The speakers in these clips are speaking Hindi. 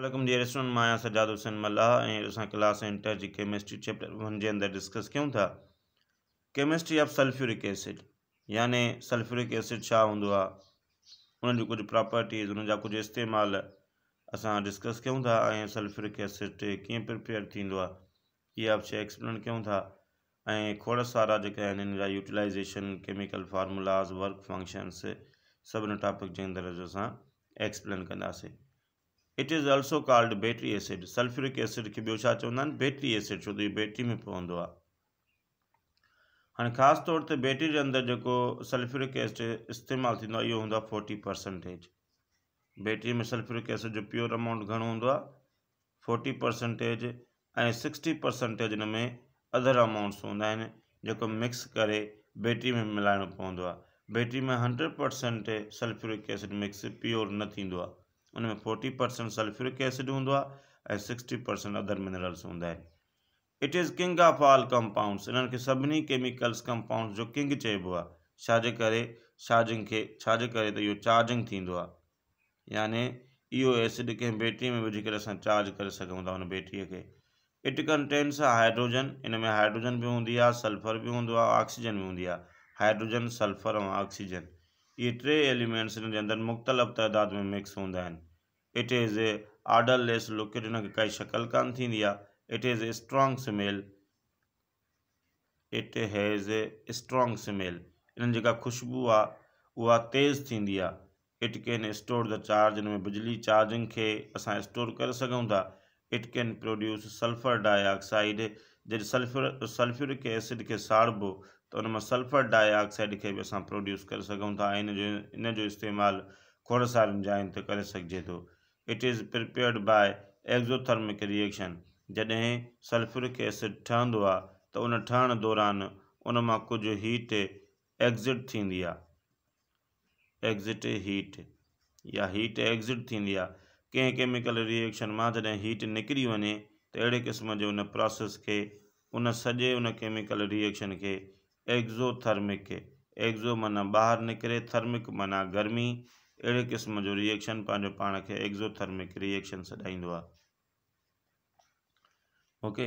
Welcome dear student, Maya Sajjad Hussain Mallah and here is class enter the chemistry chapter 1 अंदर डिस्कस क्यों था केमिस्ट्री ऑफ सल्फ्यूरिक एसिड यानि सल्फ्यूरिक एसिड छा उन कुछ प्रॉपर्टीज़ उन कुछ इस्तेमाल अस डिस्कस क्यों था ऐं सल्फ्यूरिक एसिड कें प्रिपेयर थींदो आहे शे एक्सप्लेन क्यों था खोड़ सारा जेके आहिनि हिन जा केमिकल फार्मूलाज़ वर्क फंक्शंस सभी टॉपिक के अंदर असां एक्सप्लेन कंदासीं it is also called battery acid sulphuric acid खे ॿियो छा चवंदा आहिनि बैट्री एसिड छो त इहो बैट्री में पवंदो आहे हाणे ख़ासि तौर ते बैट्री जे अंदरि जेको सल्फ्यूरिक एसिड इस्तेमालु थींदो आहे इहो हूंदो आहे फोटी परसेंटेज बैट्री में सल्फ्यूरिक एसिड जो प्योर अमाउंट घणो हूंदो आहे फोर्टी परसेंटेज ऐं सिक्सटी परसेंटेज हिन में अदर अमाउंट्स हूंदा आहिनि जेको मिक्स करे बैट्री में मिलाइणो पवंदो आहे बैट्री में hundred percent sulphuric acid mix pure न थींदो आहे उन में फोर्टी परसेंट सल्फ्यूरिक एसिड हूंदो आहे ऐं सिक्सटी परसेंट अदर मिनरल्स हूंदा आहिनि it is king of all compounds इन्हनि खे सभिनी केमिकल्स कंपाउंड्स जो किंग चइबो आहे छाजे करे चार्जिंग खे छाजे करे त इहो चार्जिंग थींदो आहे याने इहो एसिड कंहिं बेटीअ में विझी करे असां चार्ज करे सघूं था उन बैटरीअ खे इट कंटेंट्स आहे हाइड्रोजन इन में हाइड्रोजन बि हूंदी आहे सल्फर बि हूंदो आहे ऑक्सीजन बि हूंदी आहे हाइड्रोजन सल्फर ऐं ऑक्सीजन ये टे एलिमेंट्स in अंदर मुख़्तलिफ़ तादाद में मिक्स होंगे it is a odourless look कई शक्ल कान थींदी it is a strong smell it has a strong smell इन जेका ख़ुशबू आज थी it can store the charge इन में बिजली चार्जिंग के अस स्टोर कर सूँ था it can produce sulphur dioxide जैसे सल्फर सल्फ्यूरिक एसिड के साड़बो त उन मां सल्फर डाइऑक्साइड खे बि असां प्रोड्यूस करे सघूं था इन जो इन जो इस्तेमालु खोड़ सारियुनि जाइनि ते करे सघिजे थो it is prepared by exothermic reaction जॾहिं सल्फ्रिक एसिड ठहंदो आहे त उन ठहण दौरान उन मां कुझु हीट एग्ज़िट थींदी आहे एग्ज़िट हीट या हीट एग्ज़िट थींदी आहे कंहिं केमिकल रिएक्शन मां जॾहिं हीट निकिरी वञे त अहिड़े क़िस्म जो उन प्रोसेस खे उन सॼे उन केमिकल रिएक्शन खे એક્ઝોથર્મિક एग्जो मना बाहर निकरे थर्मिक माना गर्मी अड़े क़िस्म जो रिएक्शन पान पान के एक्ज़ोथर्मिक रिएक्शन सदाई ओके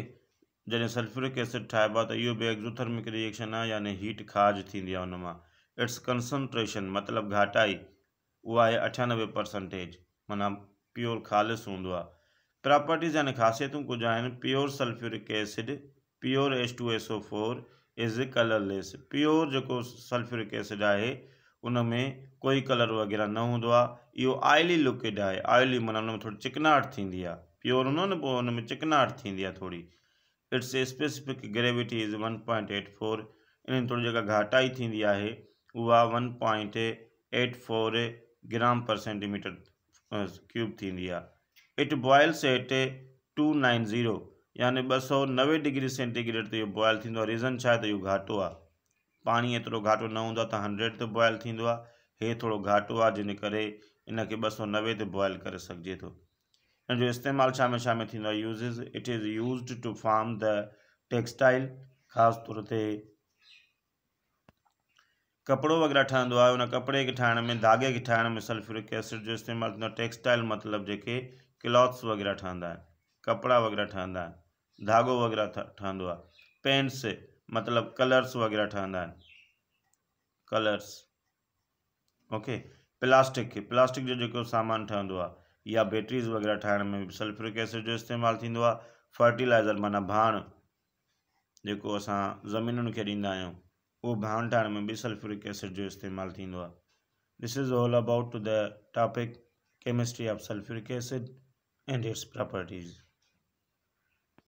जैसे सल्फ्यूरिक एसिड ठाहिबो तो यो भी बि एक्ज़ोथर्मिक रिएक्शन है यानी हीट खाज थी आहे इट्स कंसनट्रेशन मतलब घाटाई वह है अठानवे परसेंटेज माना प्योर खालिश हों प्रॉपर्टीज़ यानी ख़ासियतूं कुछ pure sulphuric acid pure S two S O four is colourless pure जो सल्फ्यूरिक एसिड है उनमें कोई कलर वग़ैरह न हों आहे इहो ऑइली लिक्विड आहे ऑइली में थोड़ी चिकनाहट थी प्योर हों न उनमें चिकनाहट थी थोड़ी its specific gravity is one point eight four इन थोड़ी जगह घाटाई थी वह one point eight four gram per centimetre cube थी it boils at two nine zero यानी ब सौ नवे डिग्री सेंटीग्रेड ते इहो रीज़न छा तो त घाटो आ पानी एतो घाटो न हों हंड्रेड तो बॉयल ये आहे हे घाटो आ जिन कर इनके ब सौ नवे ते बॉयल कर सकते तो हिन इस्तेमाल इस्तेमालु छा में uses it is used to form the textile खास तौर से कपड़ो वग़ैरह ठहन कपड़े के कपिड़े में धागे के ठाण में सल्फ्यूरिक एसिड जो इस्तेमाल टेक्सटाइल मतलब जो क्लॉथ्स वग़ैरह ठहंदा है कपड़ा वगैरह ठहंदा आहिनि धाॻो वग़ैरह ठहंदो आहे पेंट्स मतिलबु कलर्स वग़ैरह ठहंदा आहिनि कलर्स ओके प्लास्टिक प्लास्टिक जो जेको सामान ठहंदो आहे या बैटरीज़ वग़ैरह ठाहिण में बि सल्फ्यूरिक एसिड जो इस्तेमालु थींदो आहे फर्टिलाइज़र माना भाण जेको असां ज़मीनुनि खे ॾींदा आहियूं उहो भाण ठाहिण में बि सल्फ्यूरिक एसिड जो इस्तेमालु थींदो आहे this is all about the topic chemistry of sulphuric acid and its properties